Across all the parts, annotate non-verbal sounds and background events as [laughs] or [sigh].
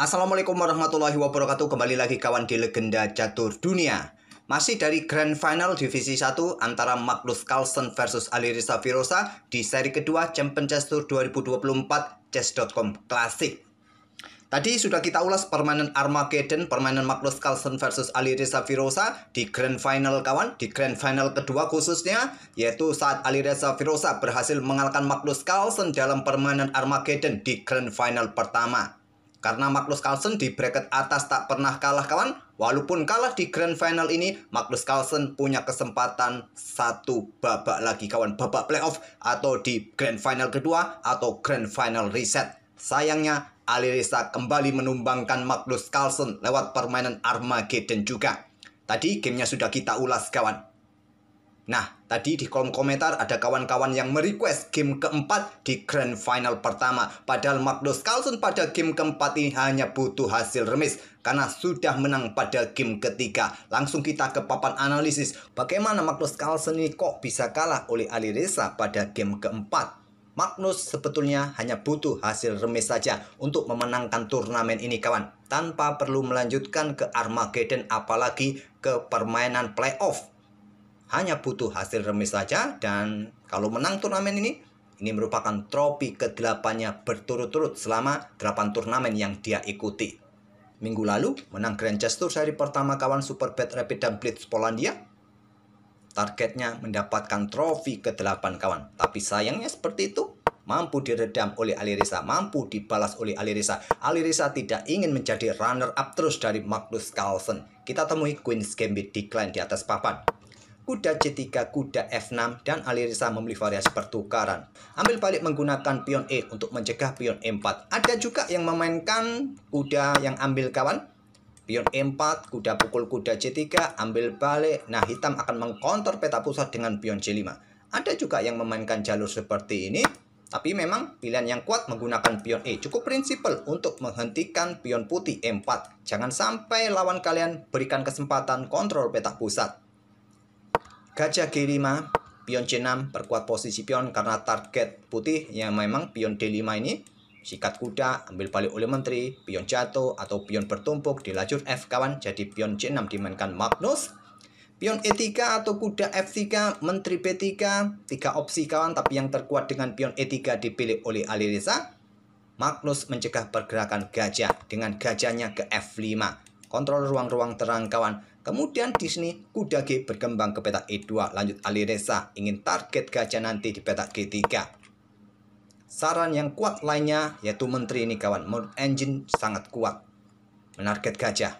Assalamualaikum warahmatullahi wabarakatuh Kembali lagi kawan di Legenda Catur Dunia Masih dari Grand Final Divisi 1 Antara Magnus Carlsen versus Alirisa Virosa Di seri kedua Champion Chess Tour 2024 Chess.com Classic Tadi sudah kita ulas permainan Armageddon, permainan Magnus Carlsen versus Alireza Virosa di Grand Final kawan, di Grand Final kedua khususnya, yaitu saat Alireza Virosa berhasil mengalahkan Magnus Carlsen dalam permainan Armageddon di Grand Final pertama. Karena Magnus Carlsen di bracket atas tak pernah kalah kawan, walaupun kalah di grand final ini, Magnus Carlsen punya kesempatan satu babak lagi kawan, babak playoff atau di grand final kedua atau grand final reset. Sayangnya, Alirisa kembali menumbangkan Magnus Carlsen lewat permainan Armageddon juga. Tadi gamenya sudah kita ulas kawan. Nah, tadi di kolom komentar ada kawan-kawan yang merequest game keempat di grand final pertama. Padahal Magnus Carlsen pada game keempat ini hanya butuh hasil remis karena sudah menang pada game ketiga. Langsung kita ke papan analisis. Bagaimana Magnus Carlsen ini kok bisa kalah oleh Ali Reza pada game keempat? Magnus sebetulnya hanya butuh hasil remis saja untuk memenangkan turnamen ini kawan tanpa perlu melanjutkan ke Armageddon apalagi ke permainan playoff hanya butuh hasil remis saja dan kalau menang turnamen ini ini merupakan trofi kedelapannya berturut-turut selama 8 turnamen yang dia ikuti. Minggu lalu, menang Grand Chess Tour seri pertama kawan super Superbet Rapid dan Blitz Polandia. Targetnya mendapatkan trofi ke-8 kawan. Tapi sayangnya seperti itu, mampu diredam oleh Alirisa, mampu dibalas oleh Alirisa. Alirisa tidak ingin menjadi runner-up terus dari Magnus Carlsen. Kita temui Queen's Gambit decline di atas papan kuda C3, kuda F6, dan Alirisa memilih variasi pertukaran. Ambil balik menggunakan pion E untuk mencegah pion E4. Ada juga yang memainkan kuda yang ambil kawan. Pion E4, kuda pukul kuda C3, ambil balik. Nah, hitam akan mengkontor peta pusat dengan pion C5. Ada juga yang memainkan jalur seperti ini. Tapi memang pilihan yang kuat menggunakan pion E cukup prinsipal untuk menghentikan pion putih E4. Jangan sampai lawan kalian berikan kesempatan kontrol peta pusat. Gajah G5 pion C6 perkuat posisi pion karena target putih yang memang pion D5 ini sikat kuda, ambil balik oleh menteri, pion jatuh atau pion bertumpuk di lajur F kawan jadi pion C6 dimainkan Magnus. Pion E3 atau kuda F3, menteri B3, tiga opsi kawan tapi yang terkuat dengan pion E3 dipilih oleh Alireza Magnus mencegah pergerakan gajah dengan gajahnya ke F5 kontrol ruang-ruang terang kawan. Kemudian di sini kuda G berkembang ke petak E2 lanjut Reza ingin target gajah nanti di petak G3. Saran yang kuat lainnya yaitu menteri ini kawan Mode engine sangat kuat menarget gajah.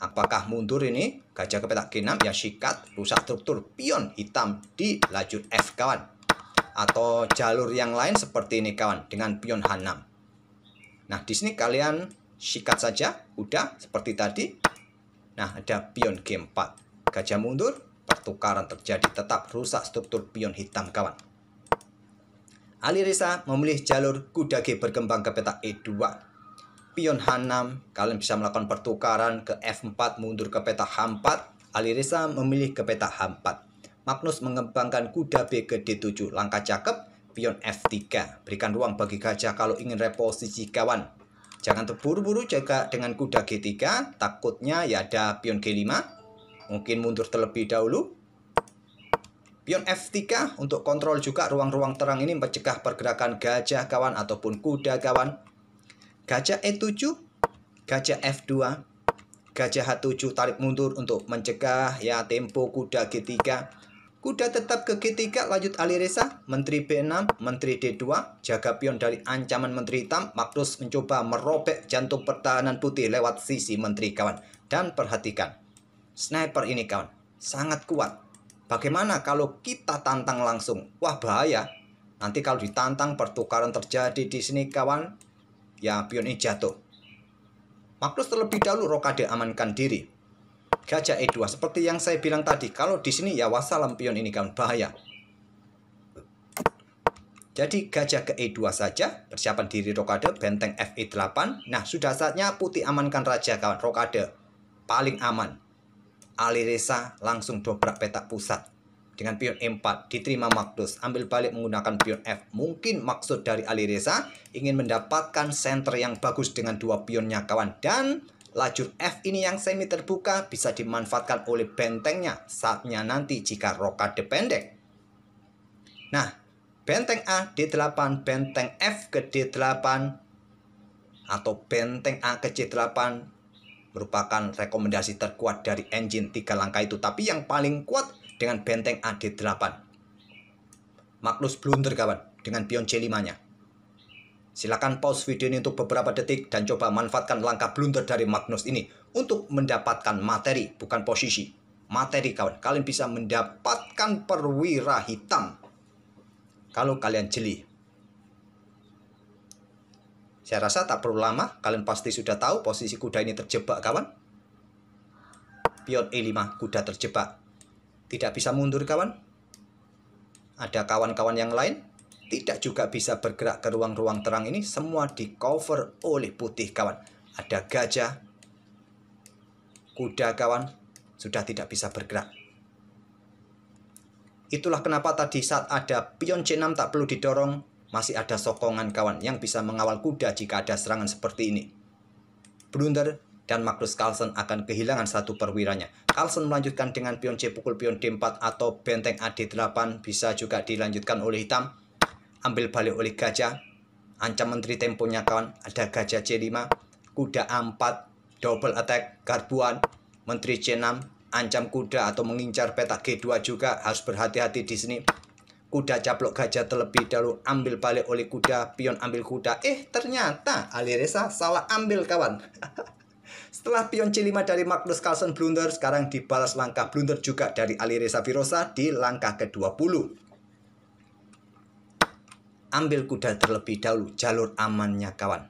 Apakah mundur ini? Gajah ke petak G6 ya sikat rusak struktur pion hitam di lajur F kawan. Atau jalur yang lain seperti ini kawan dengan pion H6. Nah di sini kalian sikat saja, udah seperti tadi. Nah, ada pion G4. Gajah mundur, pertukaran terjadi tetap rusak struktur pion hitam kawan. Ali Risa memilih jalur kuda G berkembang ke peta E2. Pion H6, kalian bisa melakukan pertukaran ke F4 mundur ke peta H4. Ali Risa memilih ke peta H4. Magnus mengembangkan kuda B ke D7, langkah cakep, pion F3. Berikan ruang bagi gajah kalau ingin reposisi kawan. Jangan terburu-buru jaga dengan kuda G3, takutnya ya ada pion G5. Mungkin mundur terlebih dahulu. Pion F3 untuk kontrol juga ruang-ruang terang ini mencegah pergerakan gajah kawan ataupun kuda kawan. Gajah E7, gajah F2, gajah H7 tarik mundur untuk mencegah ya tempo kuda G3 Kuda tetap ke G3 lanjut Alireza, Menteri B6, Menteri D2, jaga pion dari ancaman Menteri Hitam, Magnus mencoba merobek jantung pertahanan putih lewat sisi Menteri kawan. Dan perhatikan, sniper ini kawan, sangat kuat. Bagaimana kalau kita tantang langsung? Wah bahaya. Nanti kalau ditantang pertukaran terjadi di sini kawan, ya pion ini jatuh. Magnus terlebih dahulu rokade amankan diri gajah E2. Seperti yang saya bilang tadi, kalau di sini ya wassalam pion ini kawan bahaya. Jadi gajah ke E2 saja, persiapan diri rokade, benteng FE8. Nah, sudah saatnya putih amankan raja kawan rokade. Paling aman. Aliresa langsung dobrak petak pusat dengan pion E4 diterima Magnus ambil balik menggunakan pion F mungkin maksud dari Ali ingin mendapatkan center yang bagus dengan dua pionnya kawan dan Lajur F ini yang semi terbuka bisa dimanfaatkan oleh bentengnya saatnya nanti jika rokade pendek. Nah, benteng A D8, benteng F ke D8 atau benteng A ke C8 merupakan rekomendasi terkuat dari engine tiga langkah itu, tapi yang paling kuat dengan benteng AD8. Magnus blunder kawan dengan pion C5-nya. Silakan pause video ini untuk beberapa detik dan coba manfaatkan langkah blunder dari Magnus ini untuk mendapatkan materi, bukan posisi. Materi kawan, kalian bisa mendapatkan perwira hitam kalau kalian jeli. Saya rasa tak perlu lama, kalian pasti sudah tahu posisi kuda ini terjebak kawan. Pion E5, kuda terjebak. Tidak bisa mundur kawan. Ada kawan-kawan yang lain tidak juga bisa bergerak ke ruang-ruang terang ini semua di cover oleh putih kawan ada gajah kuda kawan sudah tidak bisa bergerak itulah kenapa tadi saat ada pion C6 tak perlu didorong masih ada sokongan kawan yang bisa mengawal kuda jika ada serangan seperti ini blunder dan Magnus Carlsen akan kehilangan satu perwiranya. Carlsen melanjutkan dengan pion C pukul pion D4 atau benteng AD8 bisa juga dilanjutkan oleh hitam ambil balik oleh gajah ancam menteri temponya kawan ada gajah C5 kuda A4 double attack garbuan menteri C6 ancam kuda atau mengincar petak G2 juga harus berhati-hati di sini kuda caplok gajah terlebih dahulu ambil balik oleh kuda pion ambil kuda eh ternyata Aliresa salah ambil kawan [laughs] setelah pion C5 dari Magnus Carlsen blunder sekarang dibalas langkah blunder juga dari Aliresa Virosa di langkah ke-20 ambil kuda terlebih dahulu jalur amannya kawan.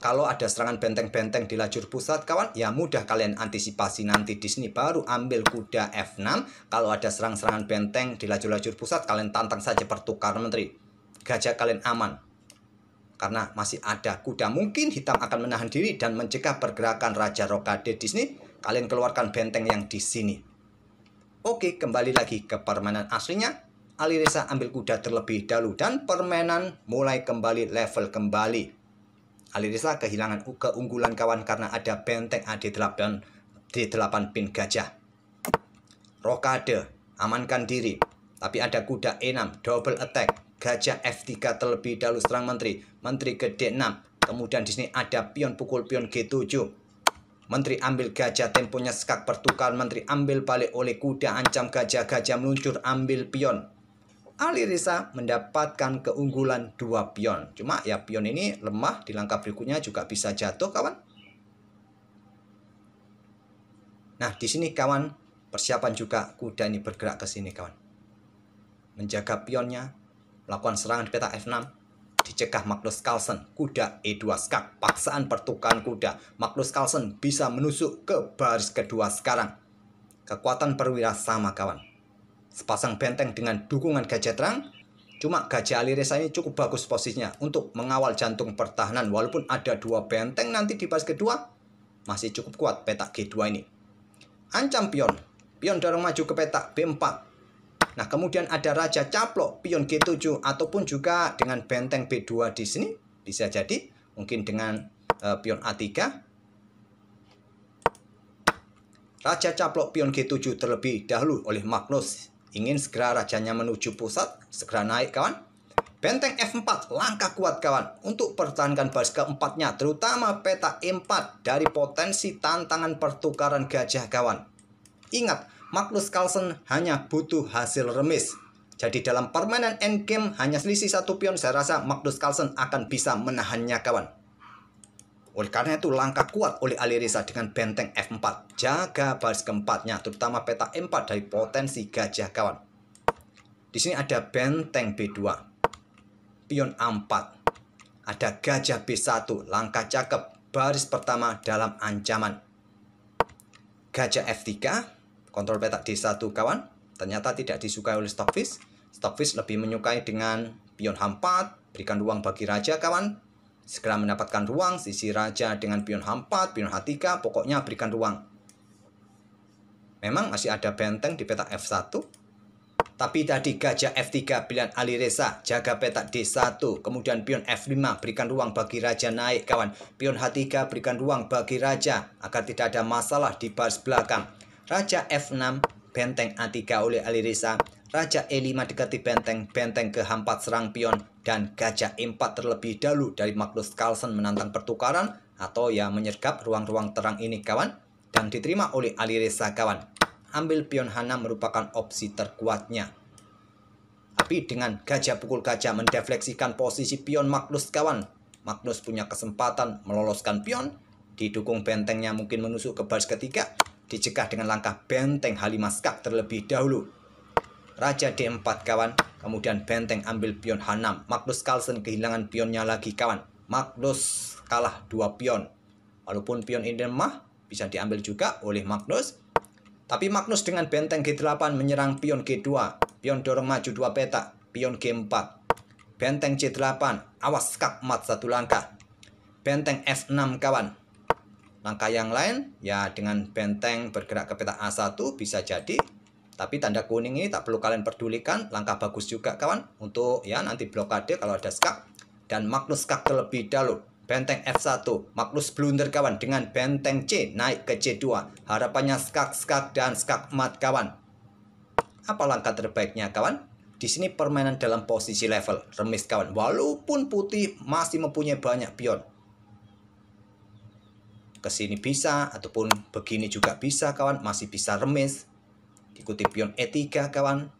Kalau ada serangan benteng-benteng di lajur pusat kawan, ya mudah kalian antisipasi nanti di sini baru ambil kuda F6. Kalau ada serang-serangan benteng di lajur-lajur pusat, kalian tantang saja pertukar menteri. Gajah kalian aman. Karena masih ada kuda mungkin hitam akan menahan diri dan mencegah pergerakan Raja Rokade di sini. Kalian keluarkan benteng yang di sini. Oke, kembali lagi ke permainan aslinya. Alireza ambil kuda terlebih dahulu dan permainan mulai kembali level kembali. Alireza kehilangan keunggulan kawan karena ada benteng AD8 dan D8 pin gajah. Rokade, amankan diri. Tapi ada kuda E6, double attack. Gajah F3 terlebih dahulu serang menteri. Menteri ke D6. Kemudian di sini ada pion pukul pion G7. Menteri ambil gajah, temponya skak pertukar. Menteri ambil balik oleh kuda, ancam gajah, gajah meluncur, ambil pion. Ali Risa mendapatkan keunggulan dua pion. Cuma ya pion ini lemah di langkah berikutnya juga bisa jatuh kawan. Nah di sini kawan persiapan juga kuda ini bergerak ke sini kawan. Menjaga pionnya, melakukan serangan di peta F6, dicegah Magnus Carlsen, kuda E2 skak, paksaan pertukaran kuda. Magnus Carlsen bisa menusuk ke baris kedua sekarang. Kekuatan perwira sama kawan sepasang benteng dengan dukungan gajah terang. Cuma gajah aliresa ini cukup bagus posisinya untuk mengawal jantung pertahanan walaupun ada dua benteng nanti di pas kedua masih cukup kuat petak G2 ini. Ancam pion. Pion dorong maju ke petak B4. Nah, kemudian ada raja caplok pion G7 ataupun juga dengan benteng B2 di sini bisa jadi mungkin dengan uh, pion A3 Raja caplok pion G7 terlebih dahulu oleh Magnus Ingin segera rajanya menuju pusat, segera naik kawan. Benteng F4, langkah kuat kawan untuk pertahankan baris keempatnya, terutama peta E4 dari potensi tantangan pertukaran gajah kawan. Ingat, Magnus Carlsen hanya butuh hasil remis. Jadi dalam permainan endgame hanya selisih satu pion saya rasa Magnus Carlsen akan bisa menahannya kawan. Oleh karena itu, langkah kuat oleh Alireza dengan benteng F4. Jaga baris keempatnya, terutama peta E4 dari potensi gajah kawan. Di sini ada benteng B2, pion A4, ada gajah B1, langkah cakep, baris pertama dalam ancaman. Gajah F3, kontrol peta D1 kawan, ternyata tidak disukai oleh Stockfish. Stockfish lebih menyukai dengan pion H4, berikan ruang bagi raja kawan, Segera mendapatkan ruang, sisi raja dengan pion H4, pion H3, pokoknya berikan ruang. Memang masih ada benteng di petak F1, tapi tadi gajah F3 pilihan Ali Reza jaga petak D1, kemudian pion F5 berikan ruang bagi raja naik kawan. Pion H3 berikan ruang bagi raja agar tidak ada masalah di baris belakang. Raja F6 benteng A3 oleh Ali Reza Raja E5 dekati benteng, benteng ke H4 serang pion, dan gajah E4 terlebih dahulu dari Magnus Carlsen menantang pertukaran atau ya menyergap ruang-ruang terang ini kawan, dan diterima oleh Alireza kawan. Ambil pion h Hana merupakan opsi terkuatnya. Tapi dengan gajah pukul gajah mendefleksikan posisi pion Magnus kawan. Magnus punya kesempatan meloloskan pion, didukung bentengnya mungkin menusuk ke baris ketiga, dicegah dengan langkah benteng Halimaskak terlebih dahulu. Raja D4 kawan. Kemudian benteng ambil pion H6. Magnus Carlsen kehilangan pionnya lagi kawan. Magnus kalah dua pion. Walaupun pion ini lemah, bisa diambil juga oleh Magnus. Tapi Magnus dengan benteng G8 menyerang pion G2. Pion dorong maju dua petak. Pion G4. Benteng C8. Awas skak mat satu langkah. Benteng F6 kawan. Langkah yang lain, ya dengan benteng bergerak ke petak A1 bisa jadi tapi tanda kuning ini tak perlu kalian pedulikan, langkah bagus juga kawan untuk ya nanti blokade kalau ada skak dan Magnus skak terlebih dahulu. Benteng F1, Magnus blunder kawan dengan benteng C naik ke C2. Harapannya skak-skak dan skak mat kawan. Apa langkah terbaiknya kawan? Di sini permainan dalam posisi level, remis kawan. Walaupun putih masih mempunyai banyak pion kesini bisa ataupun begini juga bisa kawan masih bisa remis Ikuti pion E3 kawan.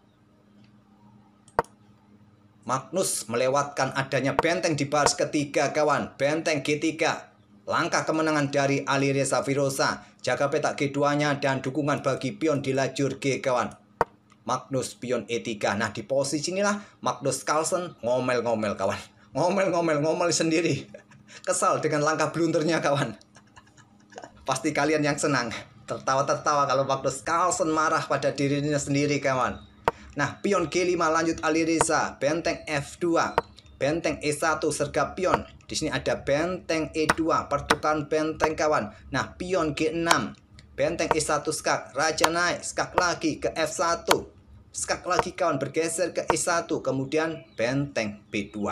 Magnus melewatkan adanya benteng di baris ketiga kawan. Benteng G3. Langkah kemenangan dari Ali Reza Jaga petak G2-nya dan dukungan bagi pion di lajur G kawan. Magnus pion E3. Nah di posisi inilah Magnus Carlsen ngomel-ngomel kawan. Ngomel-ngomel-ngomel sendiri. [laughs] Kesal dengan langkah blunternya kawan. [laughs] Pasti kalian yang senang. Tertawa-tertawa kalau Magnus Carlsen marah pada dirinya sendiri kawan. Nah, pion G5 lanjut Alireza, benteng F2, benteng E1 sergap pion. Di sini ada benteng E2, pertukaran benteng kawan. Nah, pion G6, benteng E1 skak, raja naik, skak lagi ke F1. Skak lagi kawan bergeser ke E1, kemudian benteng B2.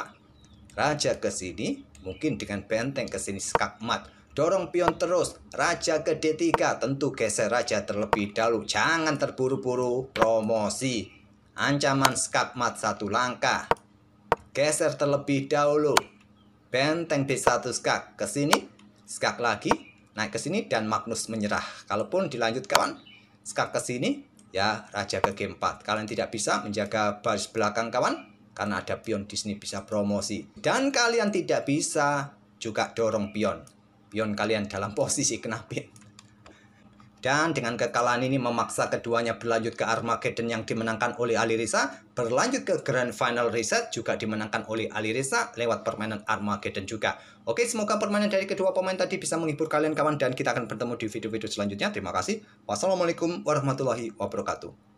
Raja ke sini, mungkin dengan benteng ke sini skak mat. Dorong pion terus, raja ke D3 tentu geser raja terlebih dahulu. Jangan terburu-buru, promosi. Ancaman skakmat satu langkah. Geser terlebih dahulu. Benteng B1 skak ke sini, skak lagi, naik ke sini dan Magnus menyerah. Kalaupun dilanjut kawan, skak ke sini, ya raja ke G4. Kalian tidak bisa menjaga baris belakang kawan karena ada pion di sini bisa promosi. Dan kalian tidak bisa juga dorong pion pion kalian dalam [laughs] posisi kena pin. Dan dengan kekalahan ini memaksa keduanya berlanjut ke Armageddon yang dimenangkan oleh Alirisa berlanjut ke Grand Final Reset juga dimenangkan oleh Alirisa lewat permainan Armageddon juga. Oke, semoga permainan dari kedua pemain tadi bisa menghibur kalian kawan dan kita akan bertemu di video-video selanjutnya. Terima kasih. Wassalamualaikum warahmatullahi wabarakatuh.